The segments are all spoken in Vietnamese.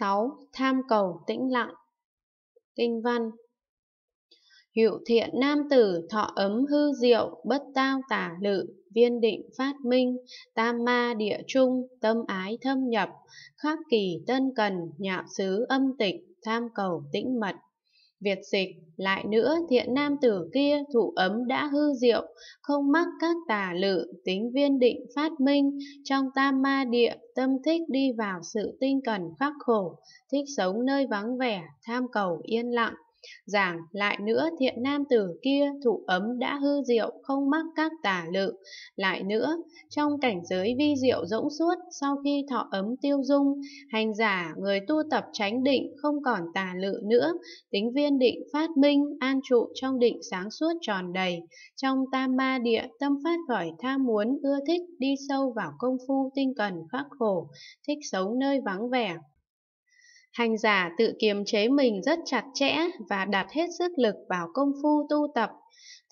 6. Tham cầu tĩnh lặng Kinh văn hiệu thiện nam tử thọ ấm hư diệu, bất tao tả lự, viên định phát minh, tam ma địa trung, tâm ái thâm nhập, khắc kỳ tân cần, nhạo xứ âm tịch, tham cầu tĩnh mật. Việt dịch, lại nữa thiện nam tử kia thủ ấm đã hư diệu, không mắc các tà lự, tính viên định phát minh, trong tam ma địa, tâm thích đi vào sự tinh cần khắc khổ, thích sống nơi vắng vẻ, tham cầu yên lặng, Giảng lại nữa thiện nam tử kia thụ ấm đã hư diệu không mắc các tà lự. Lại nữa, trong cảnh giới vi diệu rỗng suốt sau khi thọ ấm tiêu dung, hành giả người tu tập tránh định không còn tà lự nữa, tính viên định phát minh, an trụ trong định sáng suốt tròn đầy. Trong tam ma địa tâm phát khỏi tham muốn ưa thích đi sâu vào công phu tinh cần khắc khổ, thích sống nơi vắng vẻ, Hành giả tự kiềm chế mình rất chặt chẽ và đặt hết sức lực vào công phu tu tập.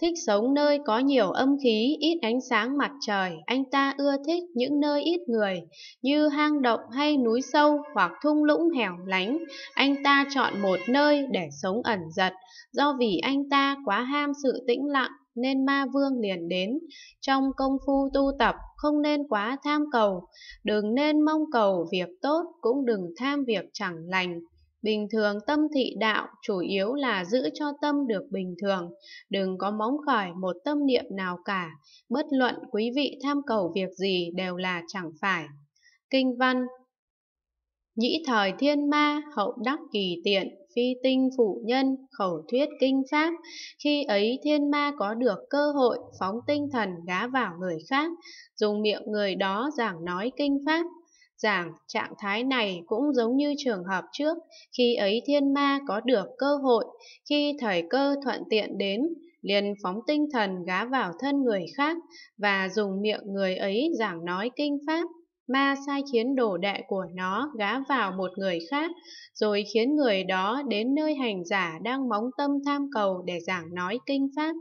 Thích sống nơi có nhiều âm khí, ít ánh sáng mặt trời, anh ta ưa thích những nơi ít người, như hang động hay núi sâu hoặc thung lũng hẻo lánh. Anh ta chọn một nơi để sống ẩn giật, do vì anh ta quá ham sự tĩnh lặng nên ma vương liền đến. Trong công phu tu tập, không nên quá tham cầu, đừng nên mong cầu việc tốt cũng đừng tham việc chẳng lành. Bình thường tâm thị đạo chủ yếu là giữ cho tâm được bình thường, đừng có móng khỏi một tâm niệm nào cả, bất luận quý vị tham cầu việc gì đều là chẳng phải. Kinh văn Nhĩ thời thiên ma hậu đắc kỳ tiện, phi tinh phụ nhân, khẩu thuyết kinh pháp, khi ấy thiên ma có được cơ hội phóng tinh thần gá vào người khác, dùng miệng người đó giảng nói kinh pháp. Giảng trạng thái này cũng giống như trường hợp trước, khi ấy thiên ma có được cơ hội, khi thời cơ thuận tiện đến, liền phóng tinh thần gá vào thân người khác và dùng miệng người ấy giảng nói kinh pháp ma sai khiến đồ đệ của nó gá vào một người khác, rồi khiến người đó đến nơi hành giả đang móng tâm tham cầu để giảng nói kinh pháp.